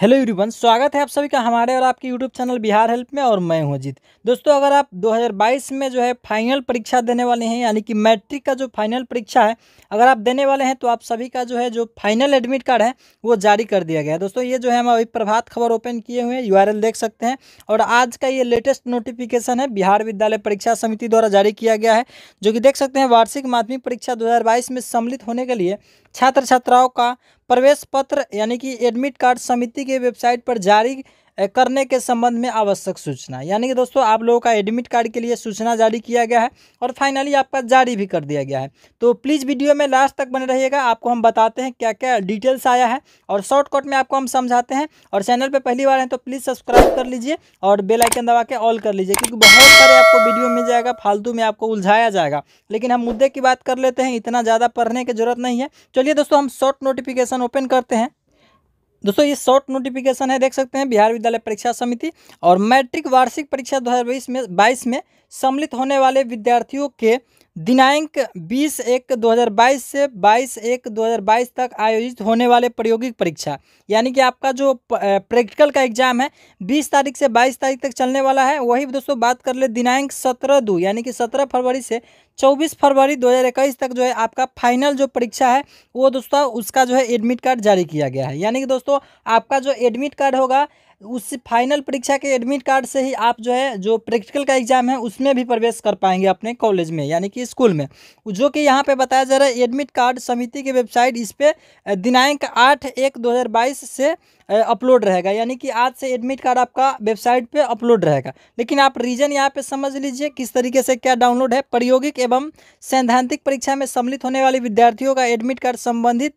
hello everyone स्वागत है आप सभी का हमारे और आपके यूट्यूब चैनल बिहार हेल्प में और मैं हूं अजीत दोस्तों अगर आप 2022 में जो है फाइनल परीक्षा देने वाले हैं यानी कि मैट्रिक का जो फाइनल परीक्षा है अगर आप देने वाले हैं तो आप सभी का जो है जो फाइनल एडमिट कार्ड है वो जारी कर दिया गया है दोस्तों ये जो है हम अभी प्रभात खबर ओपन किए हुए हैं यू देख सकते हैं और आज का ये लेटेस्ट नोटिफिकेशन है बिहार विद्यालय परीक्षा समिति द्वारा जारी किया गया है जो कि देख सकते हैं वार्षिक माध्यमिक परीक्षा दो में सम्मिलित होने के लिए छात्र छात्राओं का प्रवेश पत्र यानी कि एडमिट कार्ड समिति के वेबसाइट पर जारी करने के संबंध में आवश्यक सूचना यानी कि दोस्तों आप लोगों का एडमिट कार्ड के लिए सूचना जारी किया गया है और फाइनली आपका जारी भी कर दिया गया है तो प्लीज़ वीडियो में लास्ट तक बने रहिएगा आपको हम बताते हैं क्या क्या डिटेल्स आया है और शॉर्टकट में आपको हम समझाते हैं और चैनल पर पहली बार हैं तो प्लीज़ सब्सक्राइब कर लीजिए और बेलाइकन दबा के ऑल कर लीजिए क्योंकि बहुत सारे आपको वीडियो मिल जाएगा फालतू में आपको उलझाया जाएगा लेकिन हम मुद्दे की बात कर लेते हैं इतना ज़्यादा पढ़ने की जरूरत नहीं है चलिए दोस्तों हम शॉर्ट नोटिफिकेशन ओपन करते हैं दोस्तों ये शॉर्ट नोटिफिकेशन है देख सकते हैं बिहार विद्यालय परीक्षा समिति और मैट्रिक वार्षिक परीक्षा दो में बाईस में सम्मिलित होने वाले विद्यार्थियों के दिनांक 20 एक 2022 से 22 एक 2022 तक आयोजित होने वाले प्रायोगिक परीक्षा यानी कि आपका जो प्रैक्टिकल का एग्जाम है 20 तारीख से 22 तारीख तक चलने वाला है वही दोस्तों बात कर ले दिनांक 17 दो यानी कि 17 फरवरी से 24 फरवरी 2021 तक जो है आपका फाइनल जो परीक्षा है वो दोस्तों उसका जो है एडमिट कार्ड जारी किया गया है यानी कि दोस्तों आपका जो एडमिट कार्ड होगा उस फाइनल परीक्षा के एडमिट कार्ड से ही आप जो है जो प्रैक्टिकल का एग्जाम है उसमें भी प्रवेश कर पाएंगे अपने कॉलेज में यानी कि स्कूल में जो कि यहाँ पे बताया जा रहा है एडमिट कार्ड समिति की वेबसाइट इस पर दिनांक आठ एक दो हज़ार बाईस से अपलोड रहेगा यानी कि आज से एडमिट कार्ड आपका वेबसाइट पे अपलोड रहेगा लेकिन आप रीजन यहाँ पे समझ लीजिए किस तरीके से क्या डाउनलोड है प्रायोगिक एवं सैद्धांतिक परीक्षा में सम्मिलित होने वाले विद्यार्थियों का एडमिट कार्ड संबंधित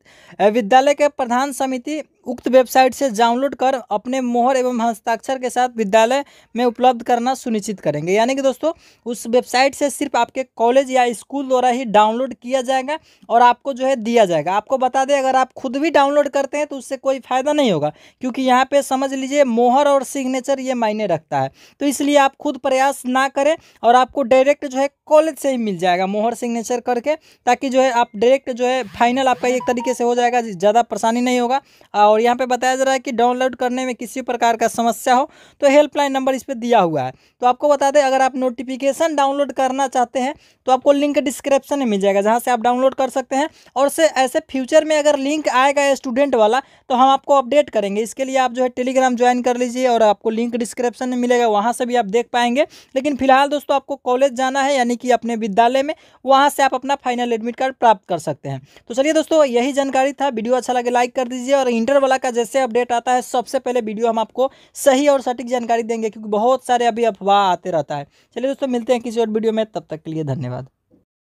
विद्यालय के प्रधान समिति उक्त वेबसाइट से डाउनलोड कर अपने मोहर एवं हस्ताक्षर के साथ विद्यालय में उपलब्ध करना सुनिश्चित करेंगे यानी कि दोस्तों उस वेबसाइट से सिर्फ आपके कॉलेज या स्कूल द्वारा ही डाउनलोड किया जाएगा और आपको जो है दिया जाएगा आपको बता दें अगर आप खुद भी डाउनलोड करते हैं तो उससे कोई फ़ायदा नहीं होगा क्योंकि यहाँ पर समझ लीजिए मोहर और सिग्नेचर ये मायने रखता है तो इसलिए आप खुद प्रयास ना करें और आपको डायरेक्ट जो है कॉलेज से ही मिल जाएगा मोहर सिग्नेचर करके ताकि जो है आप डायरेक्ट जो है फाइनल आपका एक तरीके से हो जाएगा ज़्यादा परेशानी नहीं होगा और और यहाँ पे बताया जा रहा है कि डाउनलोड करने में किसी प्रकार का समस्या हो तो हेल्पलाइन नंबर इस पर दिया हुआ है तो आपको बता दें अगर आप नोटिफिकेशन डाउनलोड करना चाहते हैं तो आपको लिंक डिस्क्रिप्शन में मिल जाएगा जहाँ से आप डाउनलोड कर सकते हैं और से ऐसे फ्यूचर में अगर लिंक आएगा स्टूडेंट वाला तो हम आपको अपडेट करेंगे इसके लिए आप जो है टेलीग्राम ज्वाइन कर लीजिए और आपको लिंक डिस्क्रिप्शन में मिलेगा वहाँ से भी आप देख पाएंगे लेकिन फिलहाल दोस्तों आपको कॉलेज जाना है यानी कि अपने विद्यालय में वहाँ से आप अपना फाइनल एडमिट कार्ड प्राप्त कर सकते हैं तो चलिए दोस्तों यही जानकारी था वीडियो अच्छा लगे लाइक कर दीजिए और इंटरवल वाला का जैसे अपडेट आता है सबसे पहले वीडियो हम आपको सही और सटीक जानकारी देंगे क्योंकि बहुत सारे अभी अफवाह आते रहता है चलिए दोस्तों मिलते हैं किसी और वीडियो में तब तक के लिए धन्यवाद